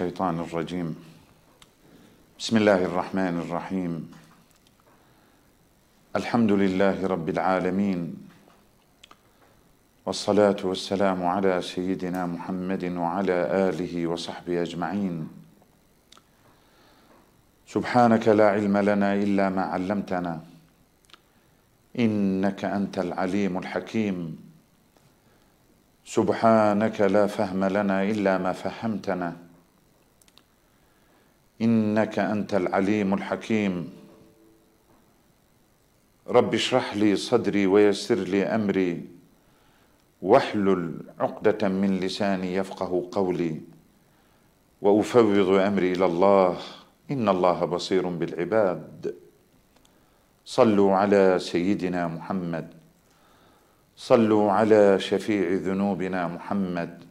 الشيطان الرجيم بسم الله الرحمن الرحيم الحمد لله رب العالمين والصلاة والسلام على سيدنا محمد وعلى آله وصحبه أجمعين سبحانك لا علم لنا إلا ما علمتنا إنك أنت العليم الحكيم سبحانك لا فهم لنا إلا ما فهمتنا انك انت العليم الحكيم رب اشرح لي صدري ويسر لي امري واحلل عقده من لساني يفقه قولي وافوض امري الى الله ان الله بصير بالعباد صلوا على سيدنا محمد صلوا على شفيع ذنوبنا محمد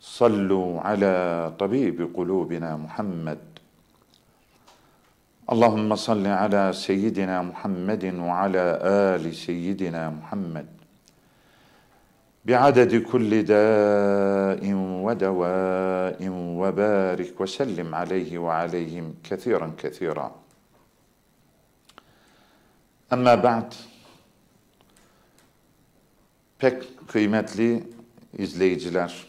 صلوا على طبيب قلوبنا محمد اللهم صل على سيدنا محمد وعلى ال سيدنا محمد بعدد كل داء ودواء وبارك وسلم عليه وعليهم كثيرا كثيرا اما بعد pek kıymetli izleyiciler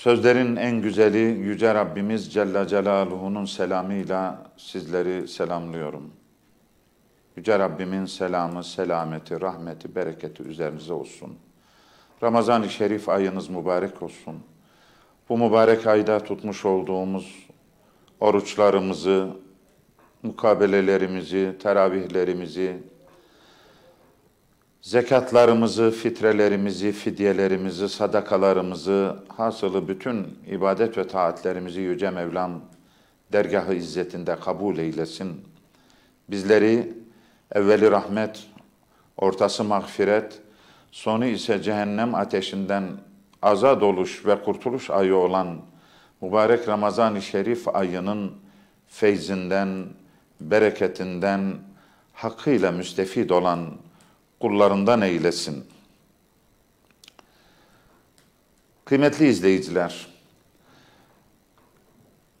Sözlerin en güzeli Yüce Rabbimiz Celle Celaluhu'nun selamıyla sizleri selamlıyorum. Yüce Rabbimin selamı, selameti, rahmeti, bereketi üzerinize olsun. Ramazan-ı Şerif ayınız mübarek olsun. Bu mübarek ayda tutmuş olduğumuz oruçlarımızı, mukabelelerimizi, teravihlerimizi, Zekatlarımızı, fitrelerimizi, fidyelerimizi, sadakalarımızı, hasılı bütün ibadet ve taatlerimizi Yüce Mevlam dergahı izzetinde kabul eylesin. Bizleri evveli rahmet, ortası mağfiret, sonu ise cehennem ateşinden azad oluş ve kurtuluş ayı olan mübarek Ramazan-ı Şerif ayının feyzinden, bereketinden hakkıyla müstefid olan kullarından eylesin. Kıymetli izleyiciler,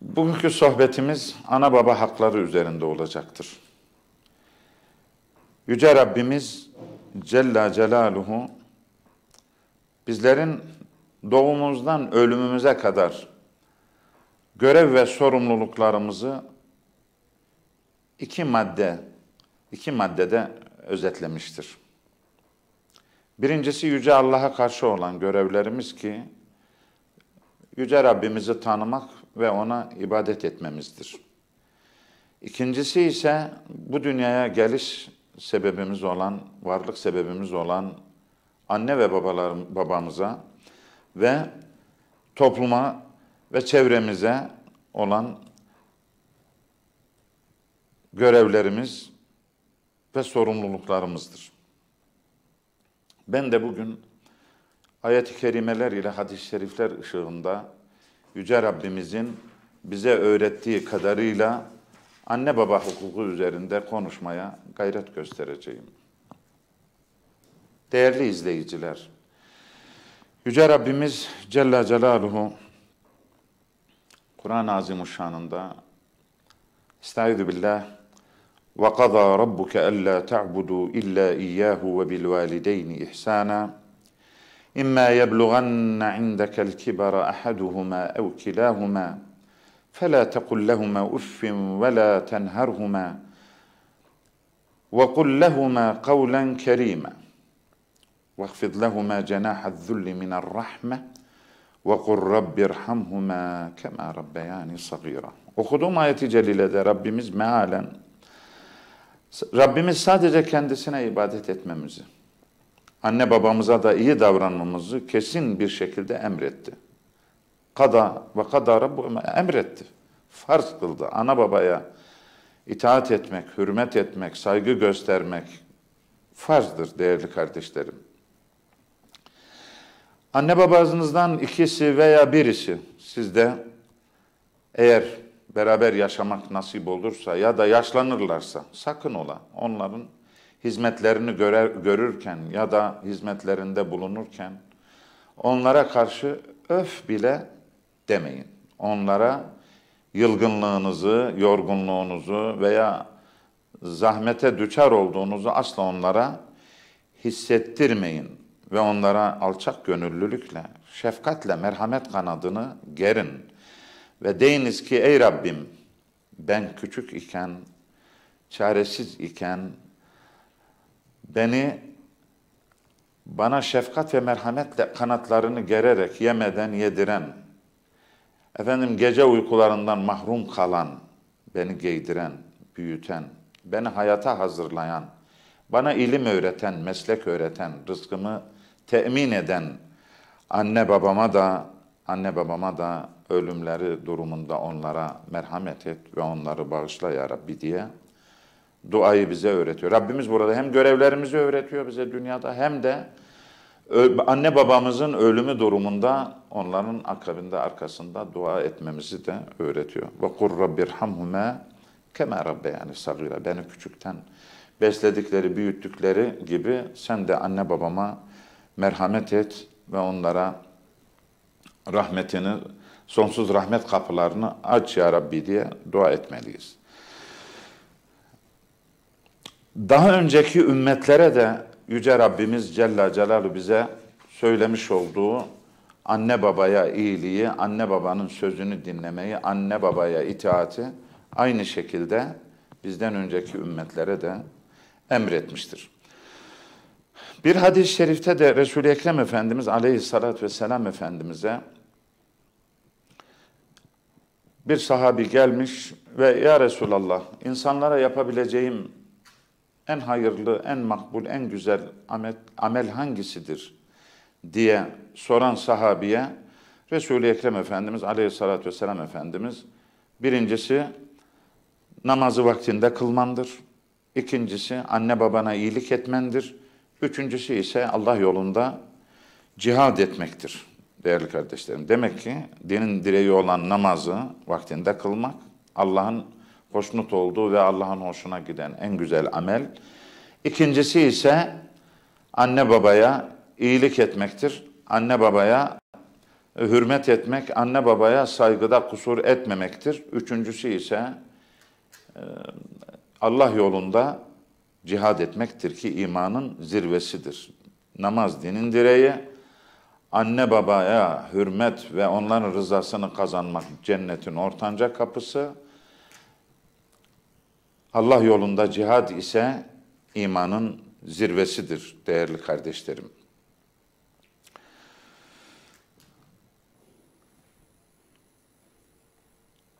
bugünkü sohbetimiz ana baba hakları üzerinde olacaktır. Yüce Rabbimiz Cella Celaluhu bizlerin doğumumuzdan ölümümüze kadar görev ve sorumluluklarımızı iki madde iki maddede özetlemiştir. Birincisi Yüce Allah'a karşı olan görevlerimiz ki, Yüce Rabbimizi tanımak ve ona ibadet etmemizdir. İkincisi ise bu dünyaya geliş sebebimiz olan, varlık sebebimiz olan anne ve babalar, babamıza ve topluma ve çevremize olan görevlerimiz ve sorumluluklarımızdır. Ben de bugün ayet-i kerimeler ile hadis-i şerifler ışığında Yüce Rabbimizin bize öğrettiği kadarıyla anne baba hukuku üzerinde konuşmaya gayret göstereceğim. Değerli izleyiciler, Yüce Rabbimiz Celle Celaluhu Kur'an-ı Azimuşşan'ında Estaizu billah وقضى ربك ألا تعبدوا إلا إياه وبالوالدين إحسانا إما يبلغن عندك الكبر أحدهما أو كلاهما فلا تقل لهما أف ولا تنهرهما وقل لهما قولا كريما واخفض لهما جناح الذل من الرحمة وقل رب ارحمهما كما ربياني صغيرا ما يتجلل ربimiz mealen Rabbimiz sadece kendisine ibadet etmemizi, anne babamıza da iyi davranmamızı kesin bir şekilde emretti. Kada ve kada Rabbim emretti. Farz kıldı. Ana babaya itaat etmek, hürmet etmek, saygı göstermek farzdır değerli kardeşlerim. Anne babanızdan ikisi veya birisi sizde eğer beraber yaşamak nasip olursa ya da yaşlanırlarsa sakın ola onların hizmetlerini görer, görürken ya da hizmetlerinde bulunurken onlara karşı öf bile demeyin. Onlara yılgınlığınızı, yorgunluğunuzu veya zahmete düçar olduğunuzu asla onlara hissettirmeyin ve onlara alçak gönüllülükle, şefkatle merhamet kanadını gerin.'' Ve deyiniz ki ey Rabbim ben küçük iken, çaresiz iken beni bana şefkat ve merhametle kanatlarını gererek yemeden yediren, efendim gece uykularından mahrum kalan, beni giydiren, büyüten, beni hayata hazırlayan, bana ilim öğreten, meslek öğreten, rızkımı temin eden anne babama da anne babama da ölümleri durumunda onlara merhamet et ve onları bağışla ya Rabbi diye duayı bize öğretiyor. Rabbimiz burada hem görevlerimizi öğretiyor bize dünyada hem de anne babamızın ölümü durumunda onların akabinde arkasında dua etmemizi de öğretiyor. Ve kur rabbirhamhuma kema yani sagira. Beni küçükten besledikleri, büyüttükleri gibi sen de anne babama merhamet et ve onlara rahmetini sonsuz rahmet kapılarını aç ya Rabbi diye dua etmeliyiz. Daha önceki ümmetlere de Yüce Rabbimiz Celle Celaluhu bize söylemiş olduğu anne babaya iyiliği, anne babanın sözünü dinlemeyi, anne babaya itaati aynı şekilde bizden önceki ümmetlere de emretmiştir. Bir hadis-i şerifte de Resul-i Ekrem Efendimiz aleyhissalatü vesselam Efendimiz'e bir sahabi gelmiş ve ya Resulallah insanlara yapabileceğim en hayırlı, en makbul, en güzel amel, hangisidir diye soran sahabiye Resul-i Ekrem Efendimiz aleyhissalatü vesselam Efendimiz birincisi namazı vaktinde kılmandır. İkincisi anne babana iyilik etmendir. Üçüncüsü ise Allah yolunda cihad etmektir.'' değerli kardeşlerim. Demek ki dinin direği olan namazı vaktinde kılmak, Allah'ın hoşnut olduğu ve Allah'ın hoşuna giden en güzel amel. İkincisi ise anne babaya iyilik etmektir. Anne babaya hürmet etmek, anne babaya saygıda kusur etmemektir. Üçüncüsü ise e, Allah yolunda cihad etmektir ki imanın zirvesidir. Namaz dinin direği, anne babaya hürmet ve onların rızasını kazanmak cennetin ortanca kapısı. Allah yolunda cihad ise imanın zirvesidir değerli kardeşlerim.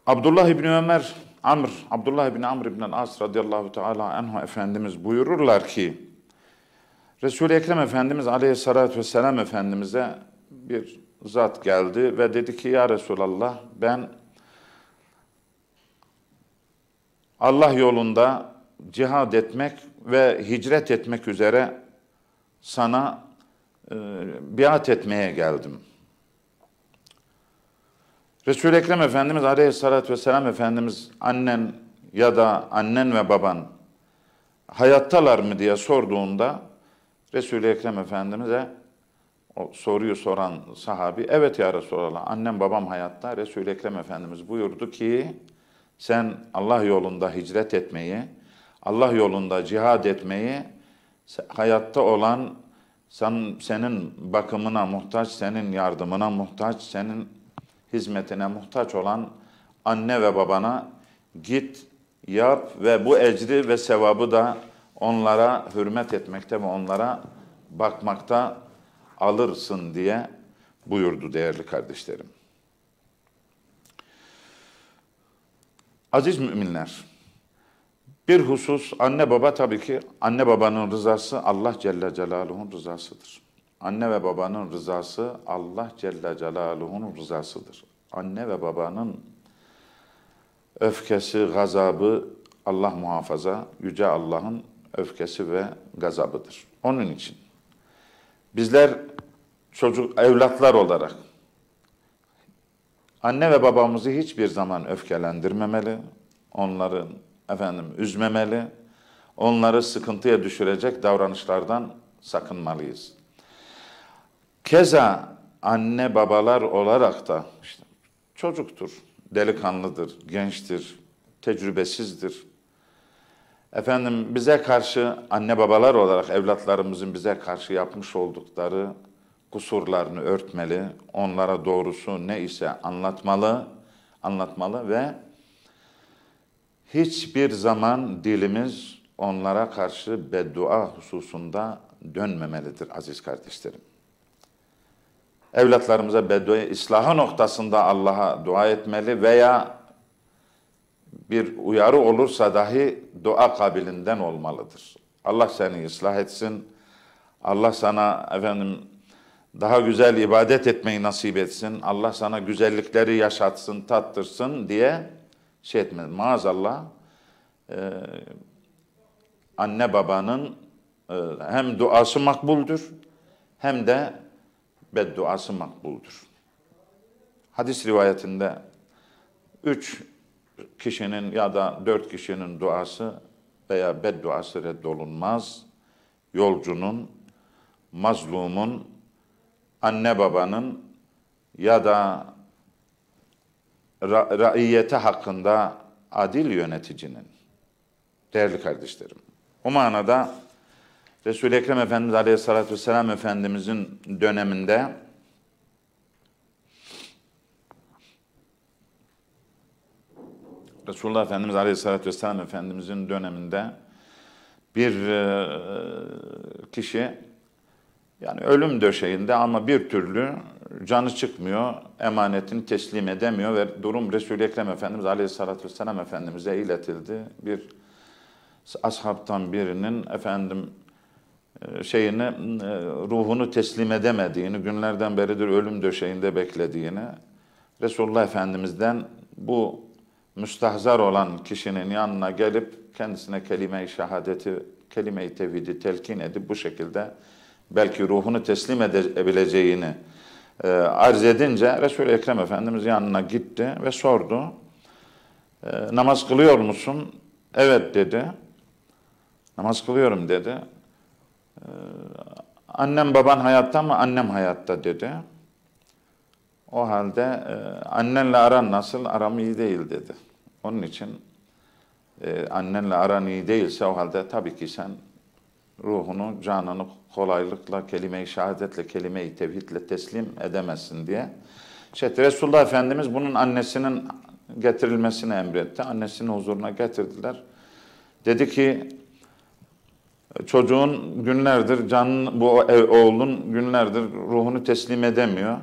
Abdullah İbni Ömer, Amr, Abdullah İbni Amr İbni As radıyallahu teala anhu Efendimiz buyururlar ki, Resul-i Ekrem Efendimiz aleyhissalatü vesselam Efendimiz'e bir zat geldi ve dedi ki ya Resulallah ben Allah yolunda cihad etmek ve hicret etmek üzere sana e, biat etmeye geldim. Resul-i Ekrem Efendimiz aleyhissalatü vesselam Efendimiz annen ya da annen ve baban hayattalar mı diye sorduğunda Resul-i Ekrem Efendimiz'e o soruyu soran sahabi, evet ya Resulallah, annem babam hayatta. Resul-i Ekrem Efendimiz buyurdu ki, sen Allah yolunda hicret etmeyi, Allah yolunda cihad etmeyi, hayatta olan sen, senin bakımına muhtaç, senin yardımına muhtaç, senin hizmetine muhtaç olan anne ve babana git, yap ve bu ecri ve sevabı da onlara hürmet etmekte ve onlara bakmakta alırsın diye buyurdu değerli kardeşlerim. Aziz müminler, bir husus anne baba tabii ki anne babanın rızası Allah Celle Celaluhu'nun rızasıdır. Anne ve babanın rızası Allah Celle Celaluhu'nun rızasıdır. Anne ve babanın öfkesi, gazabı Allah muhafaza Yüce Allah'ın öfkesi ve gazabıdır. Onun için bizler çocuk evlatlar olarak anne ve babamızı hiçbir zaman öfkelendirmemeli, onların efendim üzmemeli, onları sıkıntıya düşürecek davranışlardan sakınmalıyız. Keza anne babalar olarak da işte çocuktur, delikanlıdır, gençtir, tecrübesizdir. Efendim bize karşı anne babalar olarak evlatlarımızın bize karşı yapmış oldukları kusurlarını örtmeli, onlara doğrusu ne ise anlatmalı, anlatmalı ve hiçbir zaman dilimiz onlara karşı beddua hususunda dönmemelidir aziz kardeşlerim. Evlatlarımıza beddua, ıslahı noktasında Allah'a dua etmeli veya bir uyarı olursa dahi dua kabilinden olmalıdır. Allah seni ıslah etsin. Allah sana efendim daha güzel ibadet etmeyi nasip etsin. Allah sana güzellikleri yaşatsın, tattırsın diye şey etmez. Maazallah e, anne babanın e, hem duası makbuldur hem de bedduası makbuldur. Hadis rivayetinde üç kişinin ya da dört kişinin duası veya bedduası reddolunmaz. Yolcunun, mazlumun, anne babanın ya da ra raiyete hakkında adil yöneticinin. Değerli kardeşlerim, o manada Resul-i Ekrem Efendimiz Aleyhisselatü Vesselam Efendimizin döneminde Resulullah Efendimiz Aleyhisselatü Vesselam Efendimizin döneminde bir e, kişi yani ölüm döşeğinde ama bir türlü canı çıkmıyor, emanetini teslim edemiyor ve durum Resul-i Ekrem Efendimiz Aleyhisselatü Vesselam Efendimiz'e iletildi. Bir ashabtan birinin efendim e, şeyini e, ruhunu teslim edemediğini, günlerden beridir ölüm döşeğinde beklediğini Resulullah Efendimiz'den bu müstahzar olan kişinin yanına gelip kendisine kelime-i şehadeti, kelime-i tevhidi telkin edip bu şekilde belki ruhunu teslim edebileceğini e, arz edince Resul-i Ekrem Efendimiz yanına gitti ve sordu. E, namaz kılıyor musun? Evet dedi. Namaz kılıyorum dedi. E, annem baban hayatta mı? Annem hayatta dedi. O halde e, annenle aran nasıl? Aram iyi değil dedi. Onun için e, annenle aran iyi değilse o halde tabii ki sen ruhunu, canını kolaylıkla, kelime-i şehadetle, kelime-i tevhidle teslim edemezsin diye. İşte Resulullah Efendimiz bunun annesinin getirilmesini emretti. Annesinin huzuruna getirdiler. Dedi ki çocuğun günlerdir canın bu e, oğlun günlerdir ruhunu teslim edemiyor.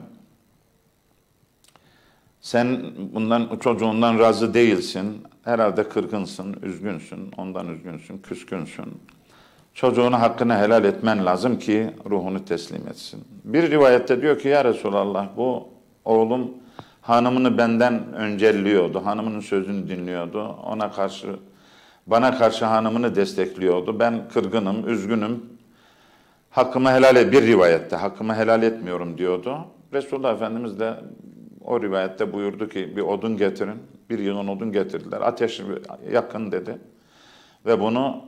Sen bundan çocuğundan razı değilsin. Herhalde kırgınsın, üzgünsün, ondan üzgünsün, küskünsün. Çocuğunu hakkını helal etmen lazım ki ruhunu teslim etsin. Bir rivayette diyor ki ya Resulallah bu oğlum hanımını benden öncelliyordu. Hanımının sözünü dinliyordu. Ona karşı bana karşı hanımını destekliyordu. Ben kırgınım, üzgünüm. Hakkımı helal et, bir rivayette hakkımı helal etmiyorum diyordu. Resulullah Efendimiz de o rivayette buyurdu ki bir odun getirin. Bir yığın odun getirdiler. Ateş yakın dedi. Ve bunu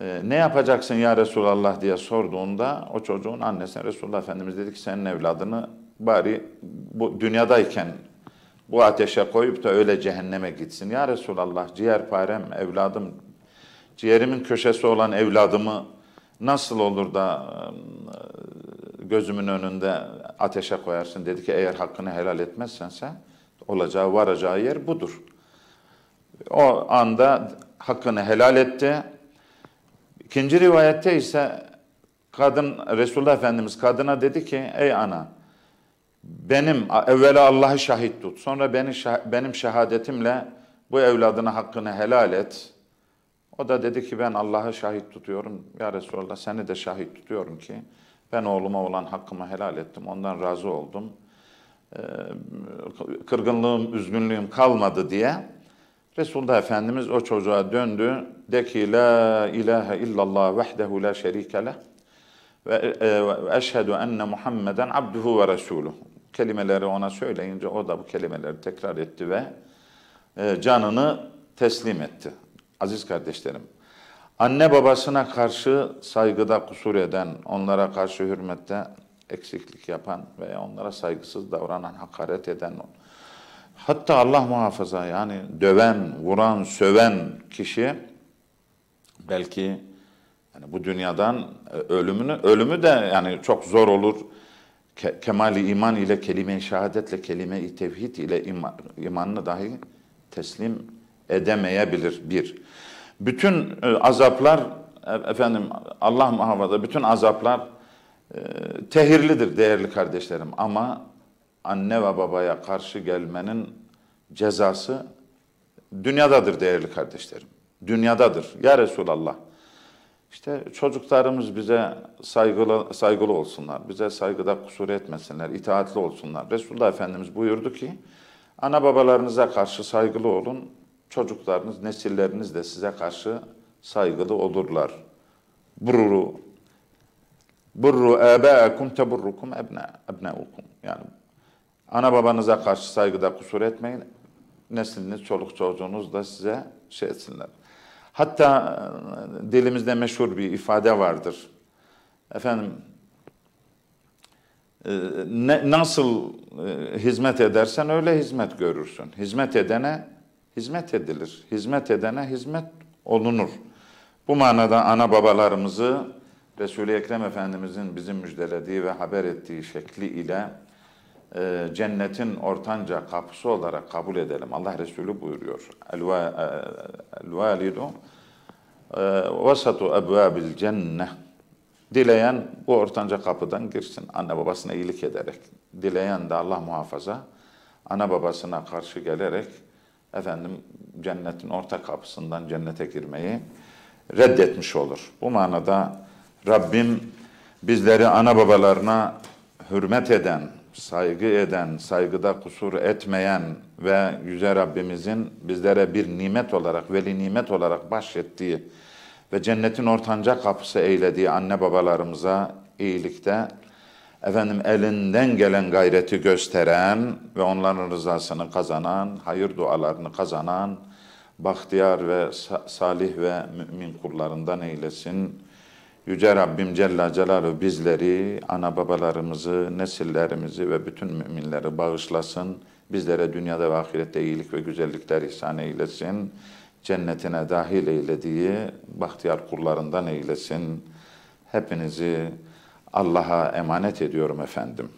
e, ne yapacaksın ya Resulallah diye sorduğunda o çocuğun annesine Resulullah Efendimiz dedi ki senin evladını bari bu dünyadayken bu ateşe koyup da öyle cehenneme gitsin. Ya Resulallah ciğerparem evladım, ciğerimin köşesi olan evladımı nasıl olur da ıı, gözümün önünde ateşe koyarsın. Dedi ki eğer hakkını helal etmezsen sen olacağı varacağı yer budur. O anda hakkını helal etti. İkinci rivayette ise kadın Resulullah Efendimiz kadına dedi ki ey ana benim evvela Allah'ı şahit tut. Sonra beni benim şehadetimle bu evladına hakkını helal et. O da dedi ki ben Allah'ı şahit tutuyorum. Ya Resulallah seni de şahit tutuyorum ki ben oğluma olan hakkımı helal ettim, ondan razı oldum. Ee, kırgınlığım, üzgünlüğüm kalmadı diye Resulullah Efendimiz o çocuğa döndü. De ki la ilahe illallah vehdehu la şerike leh e, e, ve eşhedü enne Muhammeden abduhu ve resuluhu. Kelimeleri ona söyleyince o da bu kelimeleri tekrar etti ve e, canını teslim etti. Aziz kardeşlerim, Anne babasına karşı saygıda kusur eden, onlara karşı hürmette eksiklik yapan veya onlara saygısız davranan, hakaret eden, hatta Allah muhafaza yani döven, vuran, söven kişi belki yani bu dünyadan e, ölümünü, ölümü de yani çok zor olur. Ke kemali iman ile kelime-i şehadetle kelime-i tevhid ile iman, imanını dahi teslim edemeyebilir. Bir. Bütün e, azaplar e, efendim Allah muhafaza bütün azaplar e, tehirlidir değerli kardeşlerim ama anne ve babaya karşı gelmenin cezası dünyadadır değerli kardeşlerim. Dünyadadır. Ya Resulallah. İşte çocuklarımız bize saygılı, saygılı olsunlar, bize saygıda kusur etmesinler, itaatli olsunlar. Resulullah Efendimiz buyurdu ki, ana babalarınıza karşı saygılı olun, çocuklarınız, nesilleriniz de size karşı saygılı olurlar. Burru burru âbâekum teburrukum ebnâukum. Yani ana babanıza karşı saygıda kusur etmeyin. Nesliniz, çoluk çocuğunuz da size şey etsinler. Hatta e, dilimizde meşhur bir ifade vardır. Efendim, e, ne, nasıl e, hizmet edersen öyle hizmet görürsün. Hizmet edene hizmet edilir. Hizmet edene hizmet olunur. Bu manada ana babalarımızı Resul-i Ekrem Efendimizin bizim müjdelediği ve haber ettiği şekli ile e, cennetin ortanca kapısı olarak kabul edelim. Allah Resulü buyuruyor. E, el-validu e, vasatu ebvabil cenne. Dileyen bu ortanca kapıdan girsin. Anne babasına iyilik ederek. Dileyen de Allah muhafaza ana babasına karşı gelerek efendim cennetin orta kapısından cennete girmeyi reddetmiş olur. Bu manada Rabbim bizleri ana babalarına hürmet eden, saygı eden, saygıda kusur etmeyen ve Yüce Rabbimizin bizlere bir nimet olarak, veli nimet olarak bahşettiği ve cennetin ortanca kapısı eylediği anne babalarımıza iyilikte, efendim elinden gelen gayreti gösteren ve onların rızasını kazanan, hayır dualarını kazanan, bahtiyar ve salih ve mümin kullarından eylesin. Yüce Rabbim Celle Celaluhu bizleri, ana babalarımızı, nesillerimizi ve bütün müminleri bağışlasın. Bizlere dünyada ve ahirette iyilik ve güzellikler ihsan eylesin. Cennetine dahil eylediği bahtiyar kullarından eylesin. Hepinizi Allah'a emanet ediyorum efendim.''